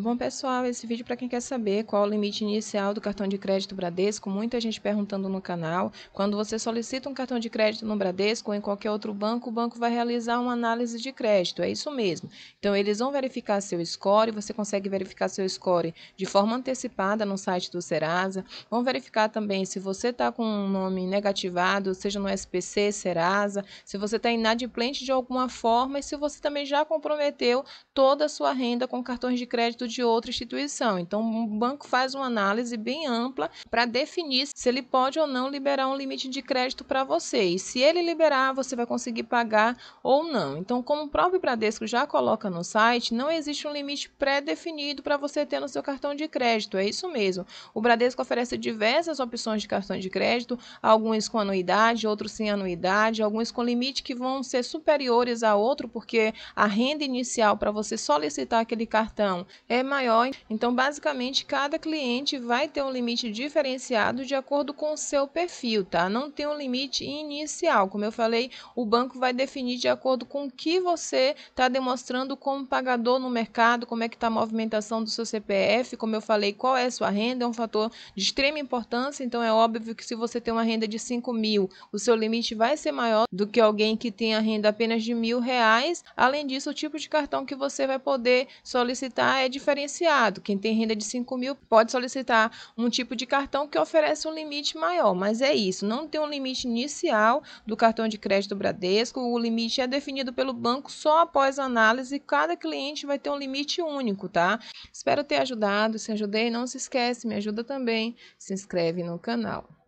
Bom, pessoal, esse vídeo é para quem quer saber qual o limite inicial do cartão de crédito Bradesco, muita gente perguntando no canal. Quando você solicita um cartão de crédito no Bradesco ou em qualquer outro banco, o banco vai realizar uma análise de crédito, é isso mesmo. Então, eles vão verificar seu score, você consegue verificar seu score de forma antecipada no site do Serasa. Vão verificar também se você está com um nome negativado, seja no SPC, Serasa, se você está inadimplente de alguma forma e se você também já comprometeu toda a sua renda com cartões de crédito crédito de outra instituição. Então, o banco faz uma análise bem ampla para definir se ele pode ou não liberar um limite de crédito para você. E se ele liberar, você vai conseguir pagar ou não. Então, como o próprio Bradesco já coloca no site, não existe um limite pré-definido para você ter no seu cartão de crédito. É isso mesmo. O Bradesco oferece diversas opções de cartão de crédito, alguns com anuidade, outros sem anuidade, alguns com limite que vão ser superiores a outro, porque a renda inicial para você solicitar aquele cartão é maior. Então, basicamente, cada cliente vai ter um limite diferenciado de acordo com o seu perfil, tá? Não tem um limite inicial. Como eu falei, o banco vai definir de acordo com o que você está demonstrando como pagador no mercado, como é que está a movimentação do seu CPF, como eu falei, qual é a sua renda, é um fator de extrema importância. Então, é óbvio que se você tem uma renda de 5 mil, o seu limite vai ser maior do que alguém que tem a renda apenas de mil reais. Além disso, o tipo de cartão que você vai poder solicitar é diferenciado. Quem tem renda de 5 mil pode solicitar um tipo de cartão que oferece um limite maior, mas é isso, não tem um limite inicial do cartão de crédito do Bradesco, o limite é definido pelo banco só após análise, cada cliente vai ter um limite único, tá? Espero ter ajudado, se ajudei, não se esquece, me ajuda também, se inscreve no canal.